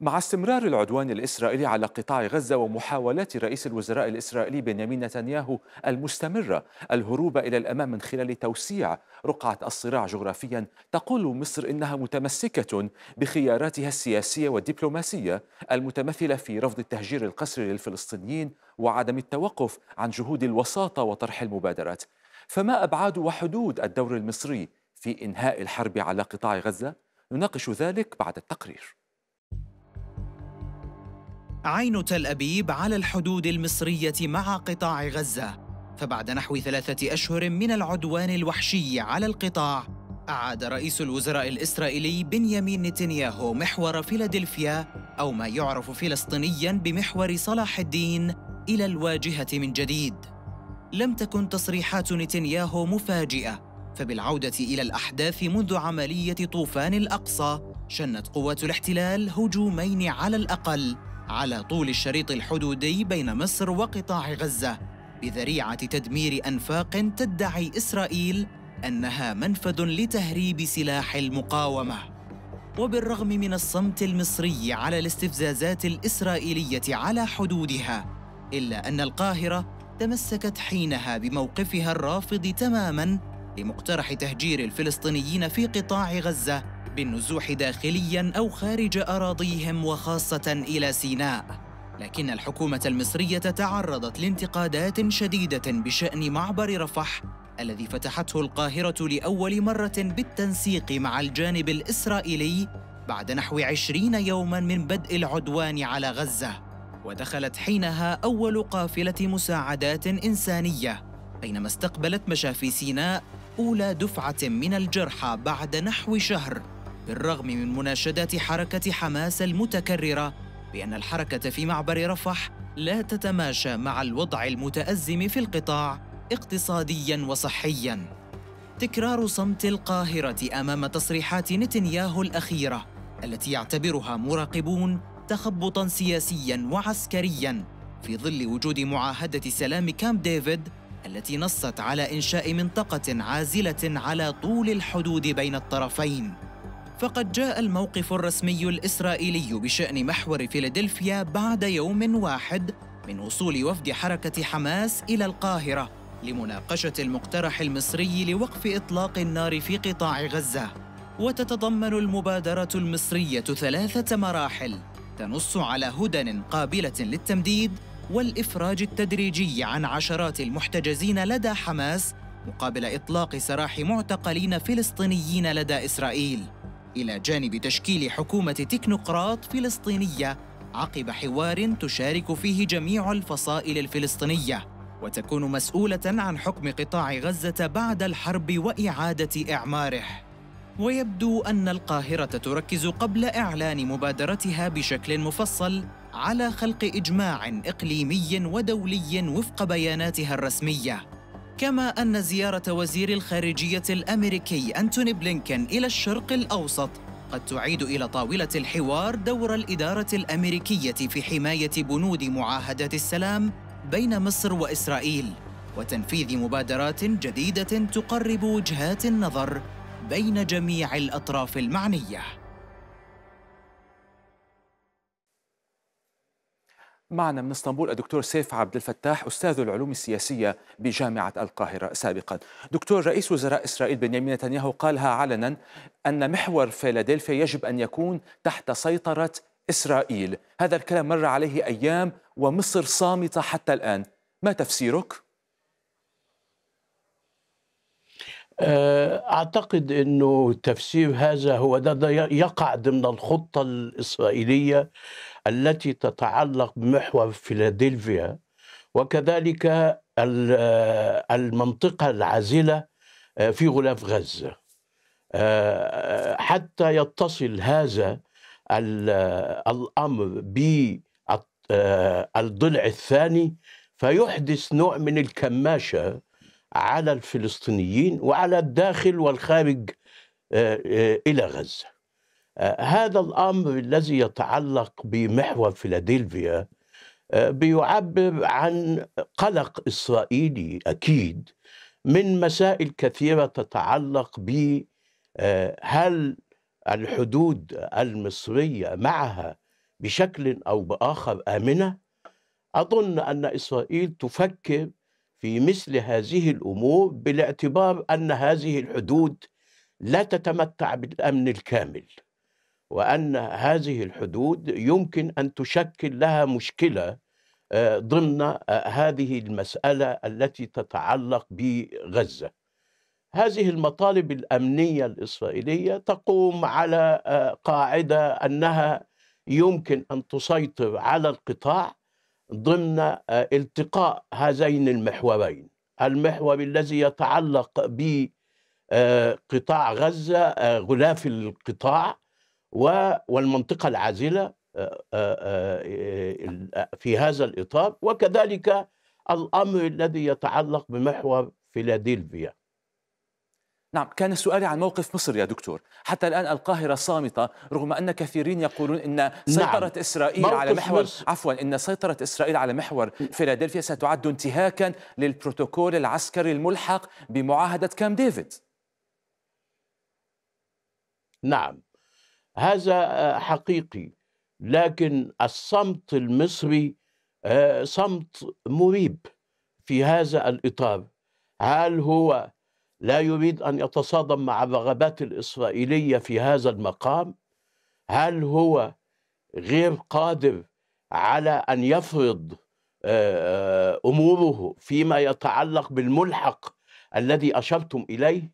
مع استمرار العدوان الإسرائيلي على قطاع غزة ومحاولات رئيس الوزراء الإسرائيلي بنيامين نتنياهو المستمرة الهروب إلى الأمام من خلال توسيع رقعة الصراع جغرافيا تقول مصر إنها متمسكة بخياراتها السياسية والدبلوماسية المتمثلة في رفض التهجير القسري للفلسطينيين وعدم التوقف عن جهود الوساطة وطرح المبادرات فما أبعاد وحدود الدور المصري في إنهاء الحرب على قطاع غزة؟ نناقش ذلك بعد التقرير عين تل أبيب على الحدود المصرية مع قطاع غزة فبعد نحو ثلاثة أشهر من العدوان الوحشي على القطاع أعاد رئيس الوزراء الإسرائيلي بنيامين نتنياهو محور فيلادلفيا أو ما يعرف فلسطينياً بمحور صلاح الدين إلى الواجهة من جديد لم تكن تصريحات نتنياهو مفاجئة فبالعودة إلى الأحداث منذ عملية طوفان الأقصى شنت قوات الاحتلال هجومين على الأقل على طول الشريط الحدودي بين مصر وقطاع غزة بذريعة تدمير أنفاق تدعي إسرائيل أنها منفذ لتهريب سلاح المقاومة وبالرغم من الصمت المصري على الاستفزازات الإسرائيلية على حدودها إلا أن القاهرة تمسكت حينها بموقفها الرافض تماماً لمقترح تهجير الفلسطينيين في قطاع غزة بالنزوح داخليا أو خارج أراضيهم وخاصة إلى سيناء لكن الحكومة المصرية تعرضت لانتقادات شديدة بشأن معبر رفح الذي فتحته القاهرة لأول مرة بالتنسيق مع الجانب الإسرائيلي بعد نحو عشرين يوماً من بدء العدوان على غزة ودخلت حينها أول قافلة مساعدات إنسانية بينما استقبلت مشافي سيناء أولى دفعة من الجرحى بعد نحو شهر بالرغم من مناشدات حركة حماس المتكررة بأن الحركة في معبر رفح لا تتماشى مع الوضع المتأزم في القطاع اقتصاديا وصحيا. تكرار صمت القاهرة أمام تصريحات نتنياهو الأخيرة التي يعتبرها مراقبون تخبطا سياسيا وعسكريا في ظل وجود معاهدة سلام كامب ديفيد التي نصت على إنشاء منطقة عازلة على طول الحدود بين الطرفين. فقد جاء الموقف الرسمي الإسرائيلي بشأن محور فيلادلفيا بعد يوم واحد من وصول وفد حركة حماس إلى القاهرة لمناقشة المقترح المصري لوقف إطلاق النار في قطاع غزة وتتضمن المبادرة المصرية ثلاثة مراحل تنص على هدن قابلة للتمديد والإفراج التدريجي عن عشرات المحتجزين لدى حماس مقابل إطلاق سراح معتقلين فلسطينيين لدى إسرائيل إلى جانب تشكيل حكومة تكنوقراط فلسطينية عقب حوار تشارك فيه جميع الفصائل الفلسطينية وتكون مسؤولة عن حكم قطاع غزة بعد الحرب وإعادة إعماره ويبدو أن القاهرة تركز قبل إعلان مبادرتها بشكل مفصل على خلق إجماع إقليمي ودولي وفق بياناتها الرسمية كما أن زيارة وزير الخارجية الأمريكي أنتوني بلينكن إلى الشرق الأوسط قد تعيد إلى طاولة الحوار دور الإدارة الأمريكية في حماية بنود معاهدة السلام بين مصر وإسرائيل وتنفيذ مبادرات جديدة تقرب وجهات النظر بين جميع الأطراف المعنية معنا من اسطنبول الدكتور سيف عبد الفتاح استاذ العلوم السياسيه بجامعه القاهره سابقا. دكتور رئيس وزراء اسرائيل بنيامين نتنياهو قالها علنا ان محور فيلادلفيا يجب ان يكون تحت سيطره اسرائيل، هذا الكلام مر عليه ايام ومصر صامته حتى الان، ما تفسيرك؟ آه، أعتقد أنه تفسير هذا هو ده, يقع ضمن الخطة الإسرائيلية التي تتعلق بمحور فيلادلفيا وكذلك آه، المنطقة العازلة آه، في غلاف غزة حتى يتصل هذا الأمر بالضلع الثاني فيحدث نوع من الكماشة على الفلسطينيين وعلى الداخل والخارج آه، آه، الى غزه. آه، هذا الامر الذي يتعلق بمحور فيلادلفيا بيعبر عن قلق اسرائيلي اكيد من مسائل كثيره تتعلق ب هل الحدود المصريه معها بشكل او باخر امنه؟ اظن ان اسرائيل تفكر في مثل هذه الامور بالاعتبار ان هذه الحدود لا تتمتع بالامن الكامل وان هذه الحدود يمكن ان تشكل لها مشكله آه، ضمن آه، هذه المساله التي تتعلق بغزه هذه المطالب الامنيه الاسرائيليه تقوم على آه، قاعده انها يمكن ان تسيطر على القطاع ضمن آه، التقاء هذين المحورين المحور الذي يتعلق ب آه، قطاع غزة آه، غلاف القطاع والمنطقة العازلة في هذا الإطار وكذلك الأمر الذي يتعلق بمحور فيلادلفيا نعم كان سؤالي عن موقف مصر يا دكتور حتى الآن القاهرة صامتة رغم أن كثيرين يقولون أن نعم. سيطرة نعم. إسرائيل على محور مصر. عفوا أن سيطرة إسرائيل على محور فيلادلفيا ستعد انتهاكا للبروتوكول العسكري الملحق بمعاهدة كام ديفيد نعم هذا آه، حقيقي لكن الصمت المصري آه، صمت مريب في هذا الإطار هل هو لا يريد أن يتصادم مع الرغبات الإسرائيلية في هذا المقام هل هو غير قادر على أن يفرض آه، آه، أموره فيما يتعلق بالملحق الذي أشرتم إليه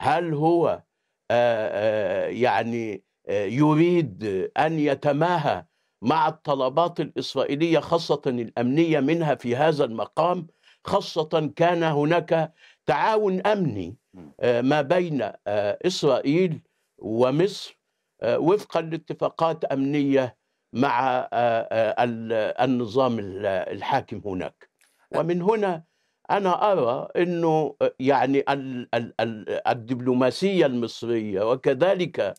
هل هو آه، يعني يريد أن يتماهى مع الطلبات الإسرائيلية خاصة الأمنية منها في هذا المقام خاصة كان هناك تعاون امني آه، ما بين آه، اسرائيل ومصر آه، وفقا لاتفاقات امنيه مع النظام الحاكم هناك ومن هنا انا ارى انه يعني الدبلوماسيه المصريه وكذلك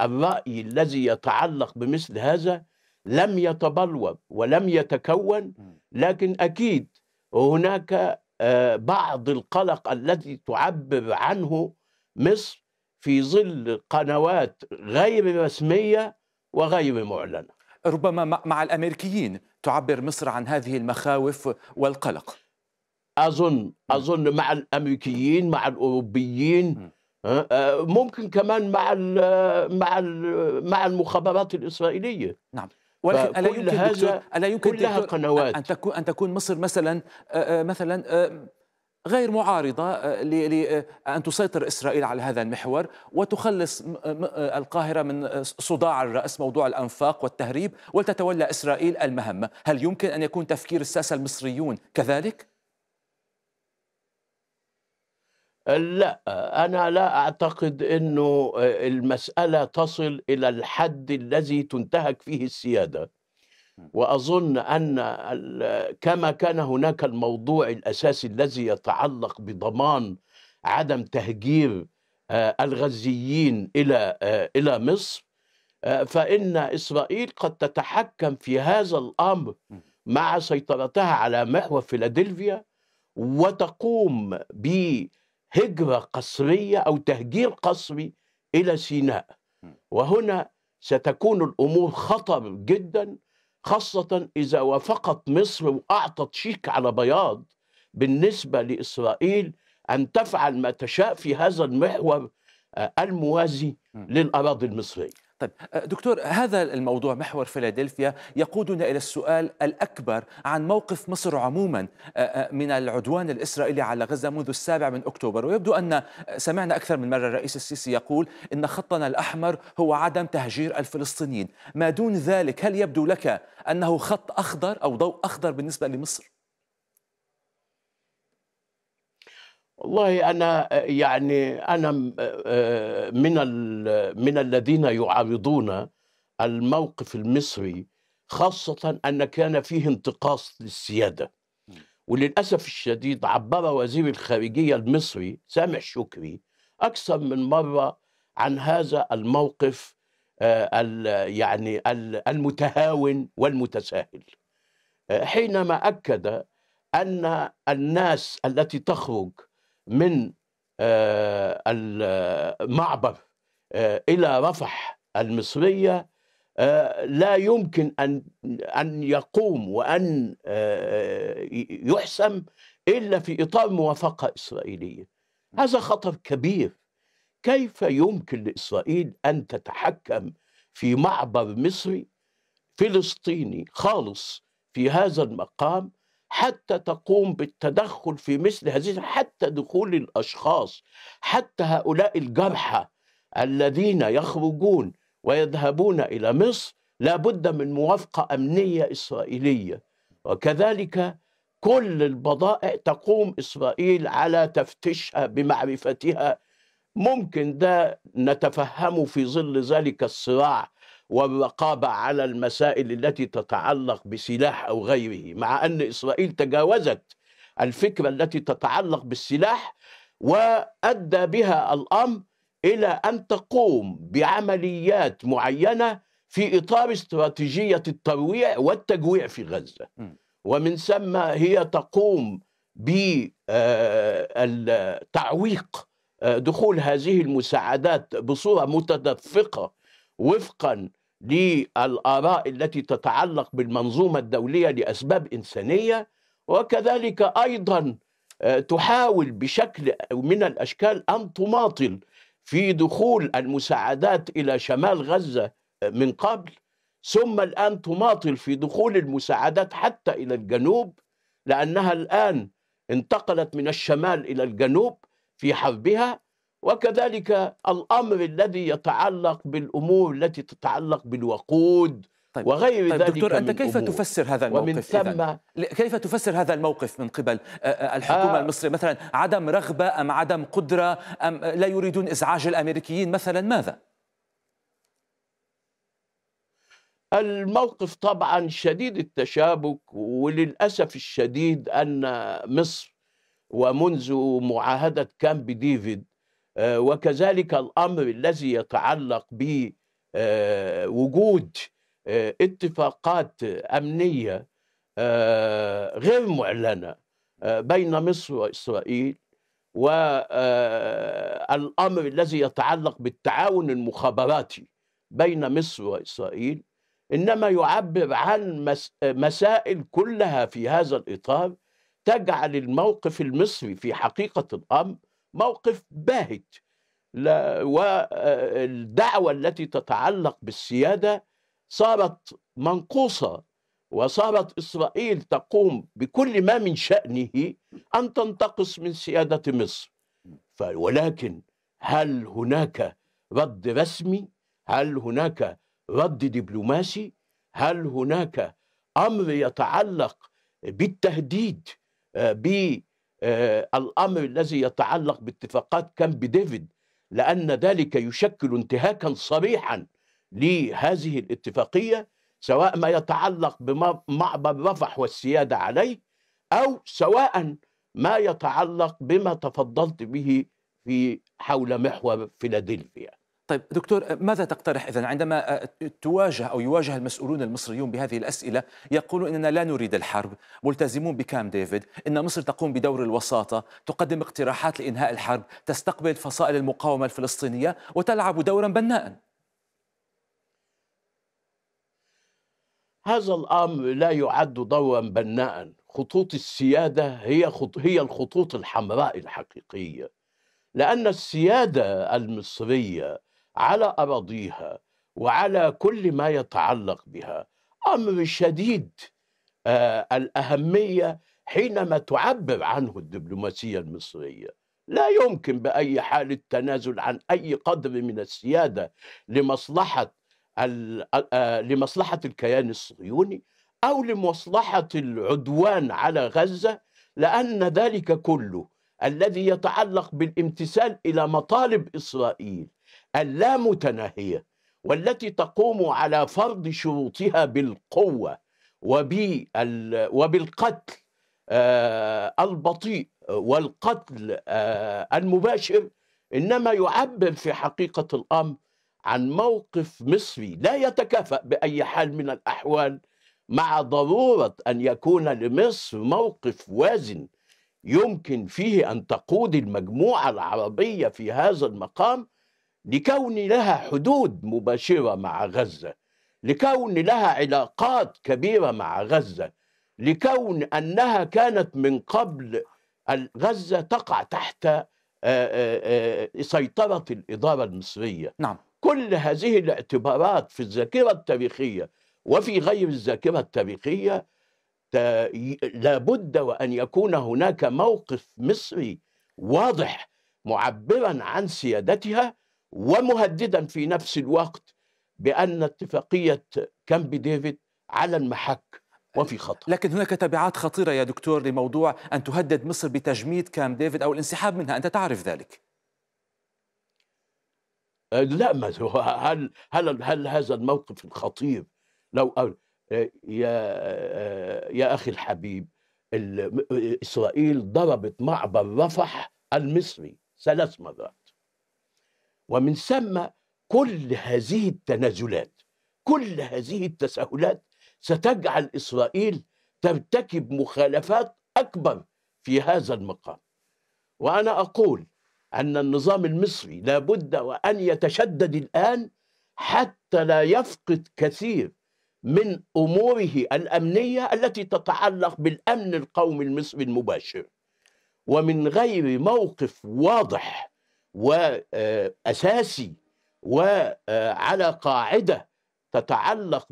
الراي الذي يتعلق بمثل هذا لم يتبلور ولم يتكون لكن اكيد هناك آه، بعض القلق الذي تعبر عنه مصر في ظل قنوات غير رسميه وغير معلنه. ربما مع الامريكيين تعبر مصر عن هذه المخاوف والقلق. اظن اظن مع الامريكيين مع الاوروبيين آه، آه، ممكن كمان مع مع مع المخابرات الاسرائيليه. نعم. ولكن الا يمكن هذا الا يمكن كلها قنوات ان تكون ان تكون مصر مثلا آه، آه، مثلا آه، غير معارضة لأن تسيطر إسرائيل على هذا المحور وتخلص القاهرة من صداع الرأس موضوع الأنفاق والتهريب ولتتولى إسرائيل المهمة هل يمكن أن يكون تفكير الساسة المصريون كذلك؟ لا انا لا اعتقد انه آه، المساله تصل الى الحد الذي تنتهك فيه السياده واظن ان كما كان هناك الموضوع الاساسي الذي يتعلق بضمان عدم تهجير آه، الغزيين الى آه، الى مصر فان اسرائيل قد تتحكم في هذا الامر مع سيطرتها على محور فيلادلفيا وتقوم ب هجرة قصرية أو تهجير قصري إلى سيناء وهنا ستكون الأمور خطر جدا خاصة إذا وافقت مصر وأعطت شيك على بياض بالنسبة لإسرائيل أن تفعل ما تشاء في هذا المحور آه، الموازي للأراضي المصرية طيب أه، دكتور هذا الموضوع محور فيلادلفيا يقودنا الى السؤال الاكبر عن موقف مصر عموما أه، أه، من العدوان الاسرائيلي على غزه منذ السابع من اكتوبر ويبدو ان سمعنا اكثر من مره الرئيس السيسي يقول ان خطنا الاحمر هو عدم تهجير الفلسطينيين ما دون ذلك هل يبدو لك انه خط اخضر او ضوء اخضر بالنسبه لمصر والله انا يعني انا آه، من من الذين يعارضون الموقف المصري خاصه ان كان فيه انتقاص للسياده وللاسف الشديد عبر وزير الخارجيه المصري سامح شكري اكثر من مره عن هذا الموقف آه، يعني المتهاون والمتساهل آه، حينما اكد ان الناس التي تخرج من آه، المعبر آه، إلى رفح المصرية آه، لا يمكن أن أن يقوم وأن يحسم إلا في إطار موافقة إسرائيلية هذا خطر كبير كيف يمكن لإسرائيل أن تتحكم في معبر مصري فلسطيني خالص في هذا المقام حتى تقوم بالتدخل في مثل هذه حتى دخول الاشخاص حتى هؤلاء الجرحى الذين يخرجون ويذهبون الى مصر لابد من موافقه امنيه اسرائيليه وكذلك كل البضائع تقوم اسرائيل على تفتيشها بمعرفتها ممكن ده نتفهمه في ظل ذلك الصراع ورقابة على المسائل التي تتعلق بسلاح أو غيره مع أن إسرائيل تجاوزت الفكرة التي تتعلق بالسلاح وأدى بها الأمر إلى أن تقوم بعمليات معينة في إطار استراتيجية الترويع والتجويع في غزة ومن ثم هي تقوم بتعويق آه، آه، دخول هذه المساعدات بصورة متدفقة وفقا للآراء التي تتعلق بالمنظومة الدولية لأسباب إنسانية وكذلك أيضا آه، تحاول بشكل من الأشكال أن تماطل في دخول المساعدات إلى شمال غزة آه، من قبل ثم الآن تماطل في دخول المساعدات حتى إلى الجنوب لأنها الآن انتقلت من الشمال إلى الجنوب في حربها وكذلك الأمر الذي يتعلق بالأمور التي تتعلق بالوقود طيب. وغير طيب ذلك دكتور أنت كيف أمور. تفسر هذا الموقف ومن ثم كيف تفسر هذا الموقف من قبل الحكومة آه المصرية مثلا عدم رغبة أم عدم قدرة أم لا يريدون إزعاج الأمريكيين مثلا ماذا؟ الموقف طبعا شديد التشابك وللأسف الشديد أن مصر ومنذ معاهدة كامب ديفيد آه، وكذلك الامر الذي يتعلق بوجود آه، اتفاقات امنيه آه، غير معلنه بين مصر واسرائيل والامر الذي يتعلق بالتعاون المخابراتي بين مصر واسرائيل انما يعبر عن مسائل كلها في هذا الاطار تجعل الموقف المصري في حقيقه الامر موقف باهت والدعوة آه، التي تتعلق بالسيادة صارت منقوصة وصارت إسرائيل تقوم بكل ما من شأنه أن تنتقص من سيادة مصر ولكن هل هناك رد رسمي هل هناك رد دبلوماسي هل هناك امر يتعلق بالتهديد آه، ب آه، الأمر الذي يتعلق باتفاقات كامب ديفيد لأن ذلك يشكل انتهاكا صريحا لهذه الاتفاقية سواء ما يتعلق بمعبر رفح والسيادة عليه أو سواء ما يتعلق بما تفضلت به في حول محور فيلادلفيا طيب دكتور ماذا تقترح اذا عندما آه، تواجه او يواجه المسؤولون المصريون بهذه الاسئله يقولون اننا لا نريد الحرب، ملتزمون بكام ديفيد، ان مصر تقوم بدور الوساطه، تقدم اقتراحات لانهاء الحرب، تستقبل فصائل المقاومه الفلسطينيه وتلعب دورا بناء. هذا الامر لا يعد دورا بناء، خطوط السياده هي خط... هي الخطوط الحمراء الحقيقيه. لأن السيادة المصرية على أراضيها وعلى كل ما يتعلق بها أمر شديد آه، الأهمية حينما تعبر عنه الدبلوماسية المصرية لا يمكن بأي حال التنازل عن أي قدر من السيادة لمصلحة آه، لمصلحة الكيان الصهيوني أو لمصلحة العدوان على غزة لأن ذلك كله الذي يتعلق بالامتثال إلى مطالب إسرائيل اللامتناهيه والتي تقوم على فرض شروطها بالقوه وبالقتل آه، البطيء والقتل آه، المباشر انما يعبر في حقيقه الامر عن موقف مصري لا يتكافأ باي حال من الاحوال مع ضروره ان يكون لمصر موقف وازن يمكن فيه ان تقود المجموعه العربيه في هذا المقام لكون لها حدود مباشره مع غزه لكون لها علاقات كبيره مع غزه لكون انها كانت من قبل غزه تقع تحت سيطره الاداره المصريه نعم كل هذه الاعتبارات في الذاكره التاريخيه وفي غير الذاكره التاريخيه لابد وان يكون هناك موقف مصري واضح معبرا عن سيادتها ومهددا في نفس الوقت بأن اتفاقية كامب ديفيد على المحك وفي خطر لكن هناك تبعات خطيرة يا دكتور لموضوع أن تهدد مصر بتجميد كامب ديفيد أو الانسحاب منها أنت تعرف ذلك أه، لا ما هو هل هل هل هذا الموقف الخطير لو قال أه، يا أه، يا اخي الحبيب اسرائيل ضربت معبر رفح المصري ثلاث مرات ومن ثم كل هذه التنازلات كل هذه التساهلات ستجعل اسرائيل ترتكب مخالفات اكبر في هذا المقام وانا اقول ان النظام المصري لابد وان يتشدد الان حتى لا يفقد كثير من اموره الامنيه التي تتعلق بالامن القومي المصري المباشر ومن غير موقف واضح واساسي وعلى قاعده تتعلق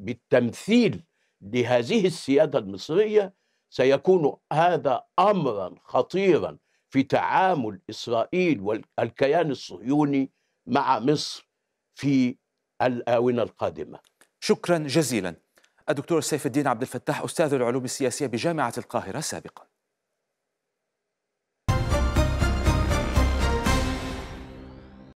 بالتمثيل لهذه السياده المصريه سيكون هذا امرا خطيرا في تعامل اسرائيل والكيان الصهيوني مع مصر في الاونه القادمه. شكرا جزيلا. الدكتور سيف الدين عبد الفتاح استاذ العلوم السياسيه بجامعه القاهره سابقا.